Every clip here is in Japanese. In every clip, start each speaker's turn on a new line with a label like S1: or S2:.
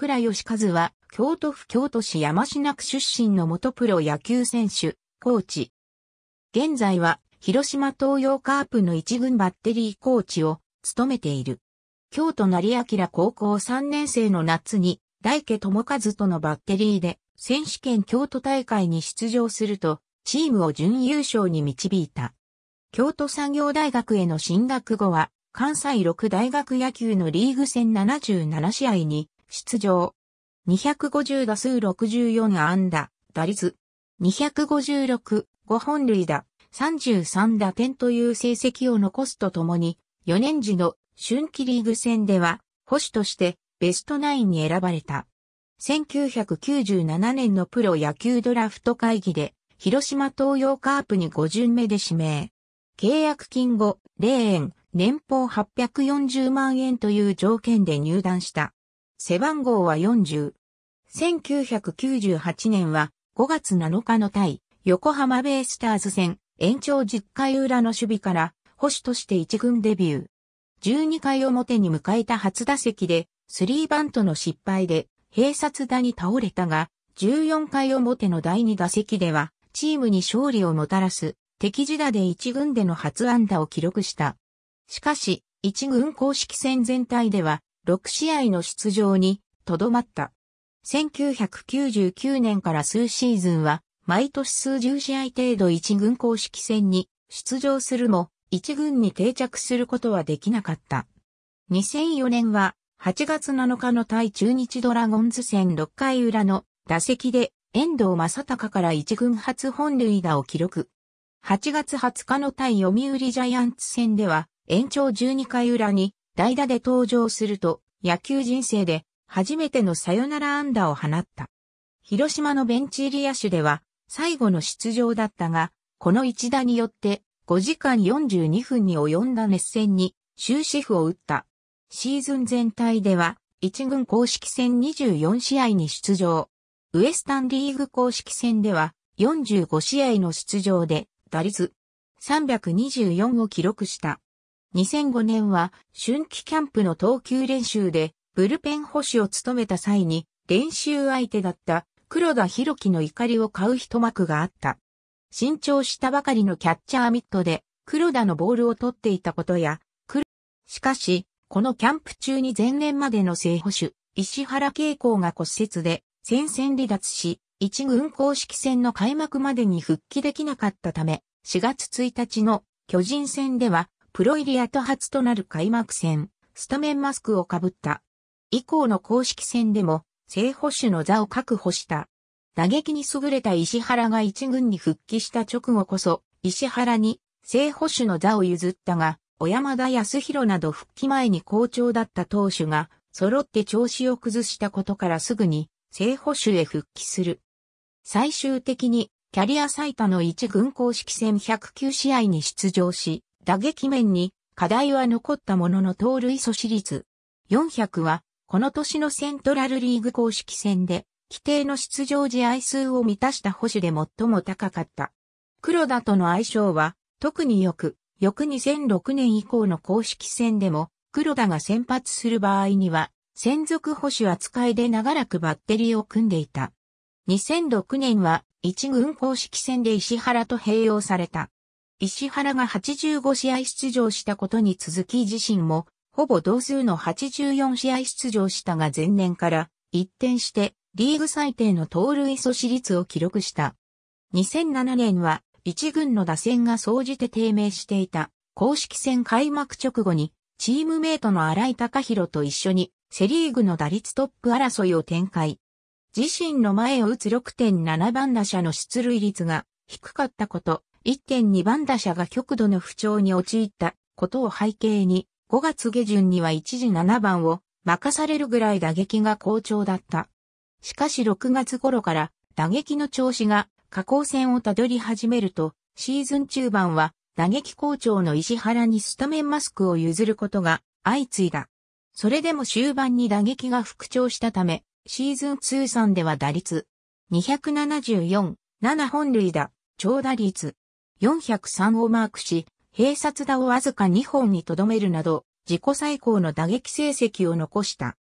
S1: 倉義和は、京都府京都市山科区出身の元プロ野球選手、コーチ。現在は、広島東洋カープの一軍バッテリーコーチを務めている。京都成明高校3年生の夏に、大家智和とのバッテリーで、選手権京都大会に出場すると、チームを準優勝に導いた。京都産業大学への進学後は、関西6大学野球のリーグ戦77試合に出場。250打数64安打、打率。256、5本塁打、33打点という成績を残すとともに、4年時の春季リーグ戦では、保守としてベストナインに選ばれた。1997年のプロ野球ドラフト会議で、広島東洋カープに5巡目で指名。契約金後、0円、年俸840万円という条件で入団した。背番号は40。1998年は5月7日の対横浜ベイスターズ戦延長10回裏の守備から保守として1軍デビュー。12回表に迎えた初打席で3バントの失敗で併殺打に倒れたが14回表の第2打席ではチームに勝利をもたらす敵地打で1軍での初安打を記録した。しかし、1軍公式戦全体では6試合の出場にとどまった。1999年から数シーズンは、毎年数十試合程度一軍公式戦に出場するも、一軍に定着することはできなかった。2004年は、8月7日の対中日ドラゴンズ戦6回裏の打席で遠藤正隆から一軍初本塁打を記録。8月20日の対読売ジャイアンツ戦では延長12回裏に代打で登場すると、野球人生で初めてのサヨナラ安打を放った。広島のベンチ入り野手では最後の出場だったが、この一打によって5時間42分に及んだ熱戦に終止符を打った。シーズン全体では1軍公式戦24試合に出場。ウエスタンリーグ公式戦では45試合の出場で打率324を記録した。2005年は春季キャンプの投球練習でブルペン保守を務めた際に練習相手だった黒田博樹の怒りを買う一幕があった。新調したばかりのキャッチャーミットで黒田のボールを取っていたことや、しかし、このキャンプ中に前年までの正捕手、石原慶光が骨折で戦線離脱し、一軍公式戦の開幕までに復帰できなかったため、4月1日の巨人戦ではプロイリアと初となる開幕戦、スタメンマスクをかぶった。以降の公式戦でも、正捕手の座を確保した。打撃に優れた石原が一軍に復帰した直後こそ、石原に正捕手の座を譲ったが、小山田康弘など復帰前に好調だった投手が、揃って調子を崩したことからすぐに、正捕手へ復帰する。最終的に、キャリア最多の一軍公式戦109試合に出場し、打撃面に課題は残ったものの盗塁阻止率。400は、この年のセントラルリーグ公式戦で、規定の出場試合数を満たした保守で最も高かった。黒田との相性は、特によく、翌2006年以降の公式戦でも、黒田が先発する場合には、専属保守扱いで長らくバッテリーを組んでいた。2006年は、一軍公式戦で石原と併用された。石原が85試合出場したことに続き自身も、ほぼ同数の84試合出場したが前年から一転してリーグ最低の盗塁阻止率を記録した。2007年は一軍の打線が総じて低迷していた公式戦開幕直後にチームメイトの荒井隆弘と一緒にセリーグの打率トップ争いを展開。自身の前を打つ6.7番打者の出塁率が低かったこと、1.2番打者が極度の不調に陥ったことを背景に、5月下旬には一時7番を任されるぐらい打撃が好調だった。しかし6月頃から打撃の調子が下降線をたどり始めると、シーズン中盤は打撃好調の石原にスタメンマスクを譲ることが相次いだ。それでも終盤に打撃が復調したため、シーズン通算では打率274、7本塁打、長打率403をマークし、併殺打をわずか2本にとどめるなど、自己最高の打撃成績を残した。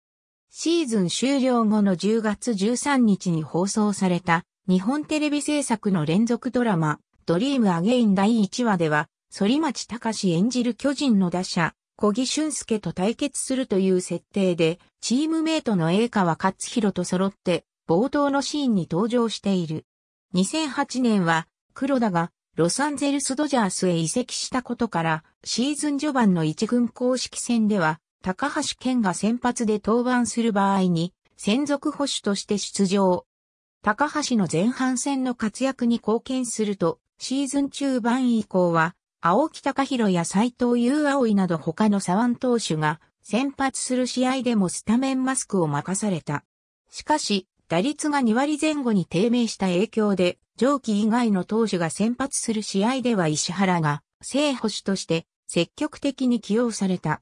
S1: シーズン終了後の10月13日に放送された日本テレビ制作の連続ドラマ、ドリームアゲイン第1話では、反町隆演じる巨人の打者、小木俊介と対決するという設定で、チームメイトの栄川勝弘と揃って、冒頭のシーンに登場している。2008年は、黒田がロサンゼルスドジャースへ移籍したことから、シーズン序盤の一軍公式戦では、高橋健が先発で登板する場合に、専属保守として出場。高橋の前半戦の活躍に貢献すると、シーズン中盤以降は、青木隆弘や斎藤優葵など他の左腕投手が先発する試合でもスタメンマスクを任された。しかし、打率が2割前後に低迷した影響で、上記以外の投手が先発する試合では石原が正捕手として積極的に起用された。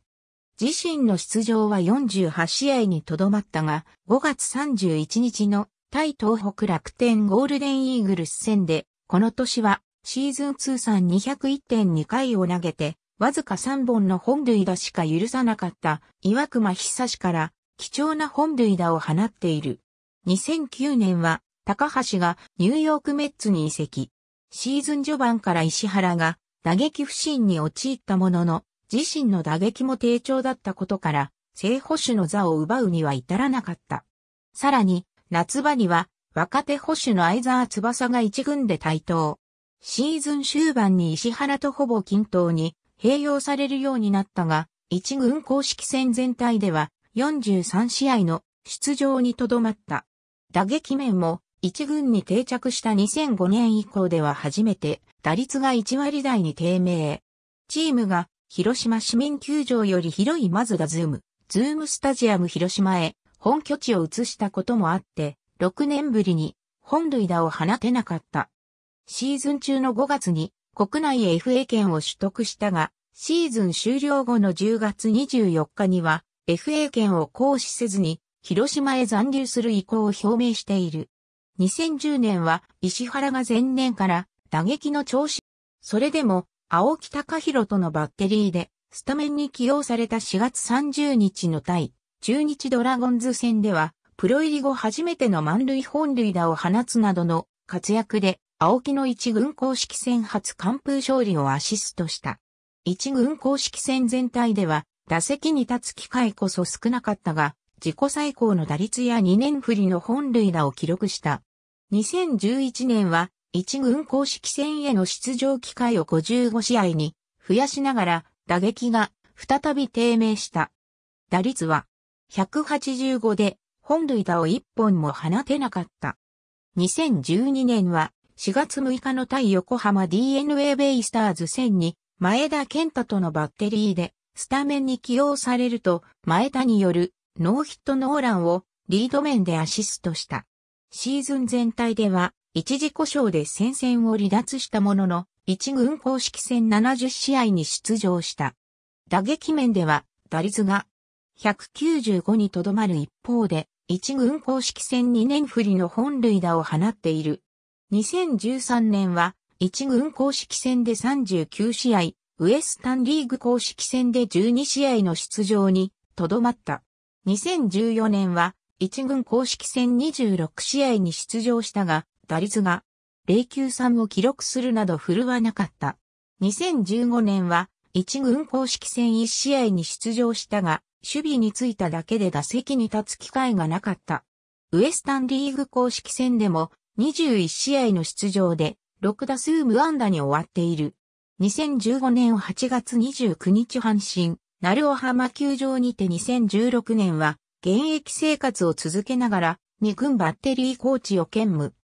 S1: 自身の出場は48試合にとどまったが、5月31日の対東北楽天ゴールデンイーグルス戦で、この年はシーズン通算201.2回を投げて、わずか3本の本塁打しか許さなかった岩隈久志から貴重な本塁打を放っている。2009年は、高橋がニューヨークメッツに移籍。シーズン序盤から石原が打撃不振に陥ったものの、自身の打撃も低調だったことから、正捕手の座を奪うには至らなかった。さらに、夏場には若手捕手の相沢翼が一軍で台頭。シーズン終盤に石原とほぼ均等に併用されるようになったが、一軍公式戦全体では43試合の出場にとどまった。打撃面も一軍に定着した2005年以降では初めて打率が1割台に低迷。チームが広島市民球場より広いマズダズーム、ズームスタジアム広島へ本拠地を移したこともあって、6年ぶりに本塁打を放てなかった。シーズン中の5月に国内へ FA 権を取得したが、シーズン終了後の10月24日には FA 権を行使せずに広島へ残留する意向を表明している。2010年は石原が前年から打撃の調子。それでも、青木隆弘とのバッテリーで、スタメンに起用された4月30日の対、中日ドラゴンズ戦では、プロ入り後初めての満塁本塁打を放つなどの活躍で、青木の一軍公式戦初完封勝利をアシストした。一軍公式戦全体では、打席に立つ機会こそ少なかったが、自己最高の打率や2年振りの本塁打を記録した。2011年は、一軍公式戦への出場機会を55試合に増やしながら、打撃が再び低迷した。打率は、185で、本塁打を1本も放てなかった。2012年は、4月6日の対横浜 DNA ベイスターズ戦に、前田健太とのバッテリーで、スタメンに起用されると、前田によるノーヒットノーランをリード面でアシストした。シーズン全体では、一時故障で戦線を離脱したものの、一軍公式戦70試合に出場した。打撃面では、打率が195にとどまる一方で、一軍公式戦2年振りの本塁打を放っている。2013年は、一軍公式戦で39試合、ウエスタンリーグ公式戦で12試合の出場に、とどまった。2014年は1軍公式戦26試合に出場したが、打率が093を記録するなど振るわなかった。2015年は1軍公式戦1試合に出場したが、守備についただけで打席に立つ機会がなかった。ウエスタンリーグ公式戦でも21試合の出場で6打数無安打に終わっている。2015年8月29日阪神、鳴尾浜球場にて2016年は、現役生活を続けながら、2軍バッテリーコーチを兼務。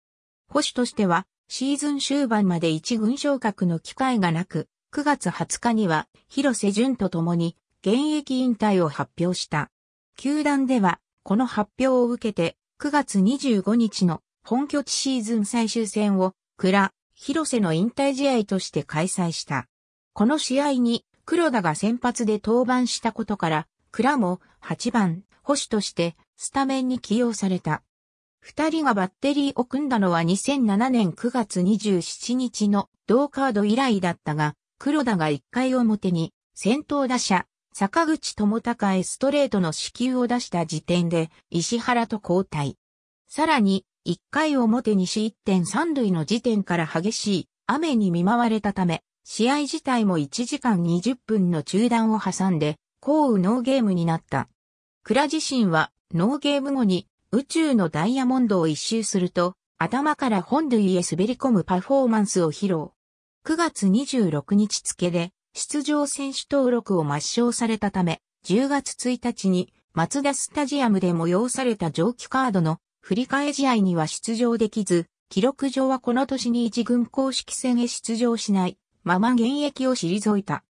S1: 保守としては、シーズン終盤まで1軍昇格の機会がなく、9月20日には、広瀬淳と共に、現役引退を発表した。球団では、この発表を受けて、9月25日の本拠地シーズン最終戦を、倉、広瀬の引退試合として開催した。この試合に、黒田が先発で登板したことから、倉も8番、保守としてスタメンに起用された。二人がバッテリーを組んだのは2007年9月27日の同カード以来だったが、黒田が1回表に先頭打者、坂口智隆へストレートの支球を出した時点で石原と交代。さらに、1回表西1.3塁の時点から激しい雨に見舞われたため、試合自体も1時間20分の中断を挟んで、降雨ノーゲームになった。倉自身は、ノーゲーム後に、宇宙のダイヤモンドを一周すると、頭から本塁へ滑り込むパフォーマンスを披露。9月26日付で、出場選手登録を抹消されたため、10月1日に、松田スタジアムで催された上記カードの振り替え試合には出場できず、記録上はこの年に一軍公式戦へ出場しない。まま現役を退いた。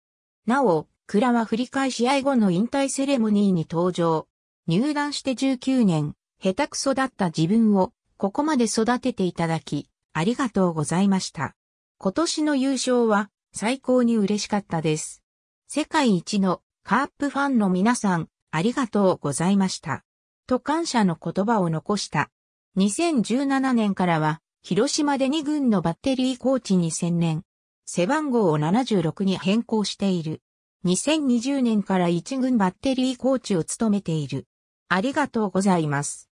S1: なお、倉は振り返し合後の引退セレモニーに登場。入団して19年、下手くそだった自分を、ここまで育てていただき、ありがとうございました。今年の優勝は、最高に嬉しかったです。世界一のカープファンの皆さん、ありがとうございました。と感謝の言葉を残した。2017年からは、広島で2軍のバッテリーコーチに専念。背番号を76に変更している。2020年から一軍バッテリーコーチを務めている。ありがとうございます。